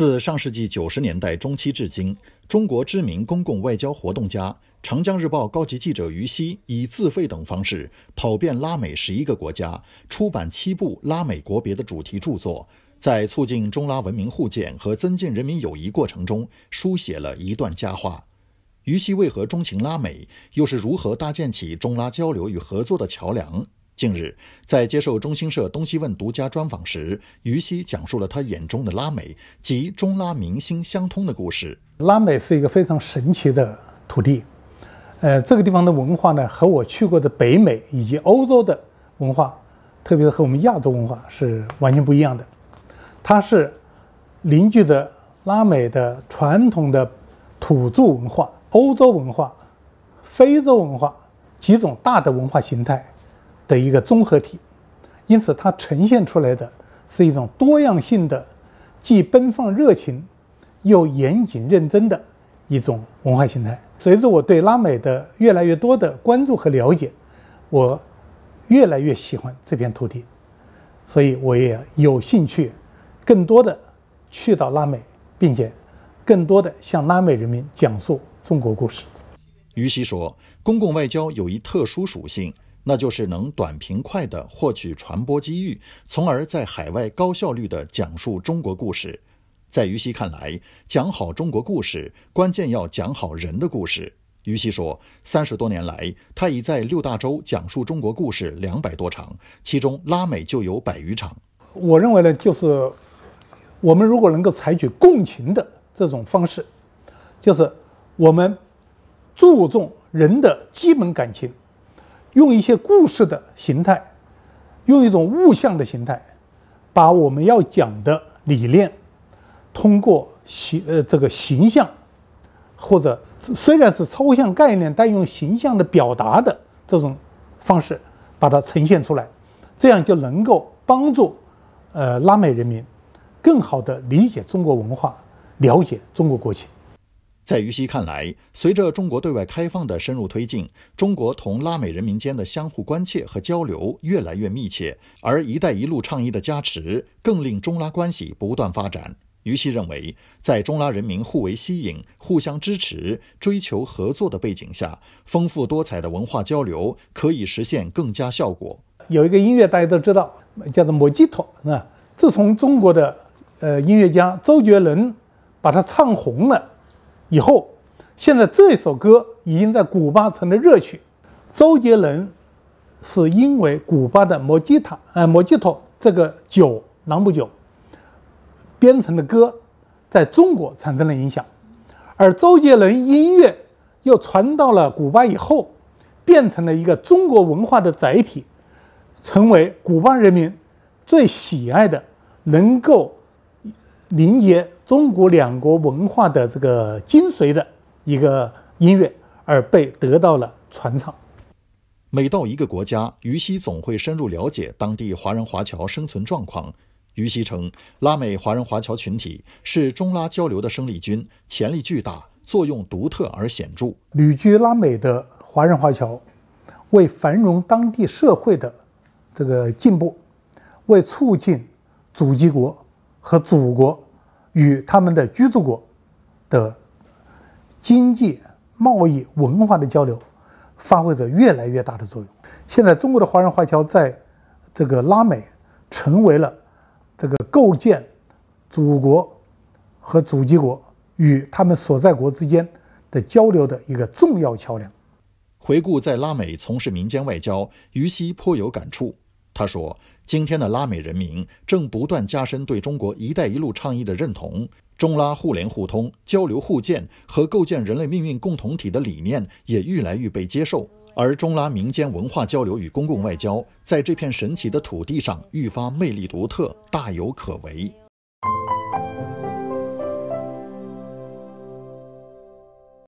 自上世纪九十年代中期至今，中国知名公共外交活动家、长江日报高级记者于西以自费等方式跑遍拉美十一个国家，出版七部拉美国别的主题著作，在促进中拉文明互鉴和增进人民友谊过程中书写了一段佳话。于西为何钟情拉美，又是如何搭建起中拉交流与合作的桥梁？近日，在接受中新社东西问独家专访时，于西讲述了他眼中的拉美及中拉民心相通的故事。拉美是一个非常神奇的土地，呃，这个地方的文化呢，和我去过的北美以及欧洲的文化，特别是和我们亚洲文化是完全不一样的。它是，凝聚着拉美的传统的土著文化、欧洲文化、非洲文化几种大的文化形态。的一个综合体，因此它呈现出来的是一种多样性的，既奔放热情，又严谨认真的一种文化形态。随着我对拉美的越来越多的关注和了解，我越来越喜欢这片土地，所以我也有兴趣更多的去到拉美，并且更多的向拉美人民讲述中国故事。于西说，公共外交有一特殊属性。那就是能短平快的获取传播机遇，从而在海外高效率的讲述中国故事。在于西看来，讲好中国故事，关键要讲好人的故事。于西说，三十多年来，他已在六大洲讲述中国故事两百多场，其中拉美就有百余场。我认为呢，就是我们如果能够采取共情的这种方式，就是我们注重人的基本感情。用一些故事的形态，用一种物象的形态，把我们要讲的理念，通过形呃这个形象，或者虽然是抽象概念，但用形象的表达的这种方式，把它呈现出来，这样就能够帮助呃拉美人民更好地理解中国文化，了解中国国情。在于西看来，随着中国对外开放的深入推进，中国同拉美人民间的相互关切和交流越来越密切，而“一带一路”倡议的加持更令中拉关系不断发展。于西认为，在中拉人民互为吸引、互相支持、追求合作的背景下，丰富多彩的文化交流可以实现更加效果。有一个音乐大家都知道，叫做《莫吉托》。那自从中国的呃音乐家周杰伦把它唱红了。以后，现在这首歌已经在古巴成了热曲。周杰伦是因为古巴的莫吉塔，呃，莫吉托这个酒，朗姆酒，编成的歌，在中国产生了影响。而周杰伦音乐又传到了古巴以后，变成了一个中国文化的载体，成为古巴人民最喜爱的，能够。凝结中国两国文化的这个精髓的一个音乐，而被得到了传唱。每到一个国家，于西总会深入了解当地华人华侨生存状况。于西称，拉美华人华侨群体是中拉交流的生力军，潜力巨大，作用独特而显著。旅居拉美的华人华侨，为繁荣当地社会的这个进步，为促进祖籍国。和祖国与他们的居住国的经济、贸易、文化的交流，发挥着越来越大的作用。现在，中国的华人华侨在这个拉美成为了这个构建祖国和祖籍国与他们所在国之间的交流的一个重要桥梁。回顾在拉美从事民间外交，于西颇有感触。他说：“今天的拉美人民正不断加深对中国‘一带一路’倡议的认同，中拉互联互通、交流互鉴和构建人类命运共同体的理念也愈来愈被接受，而中拉民间文化交流与公共外交在这片神奇的土地上愈发魅力独特，大有可为。”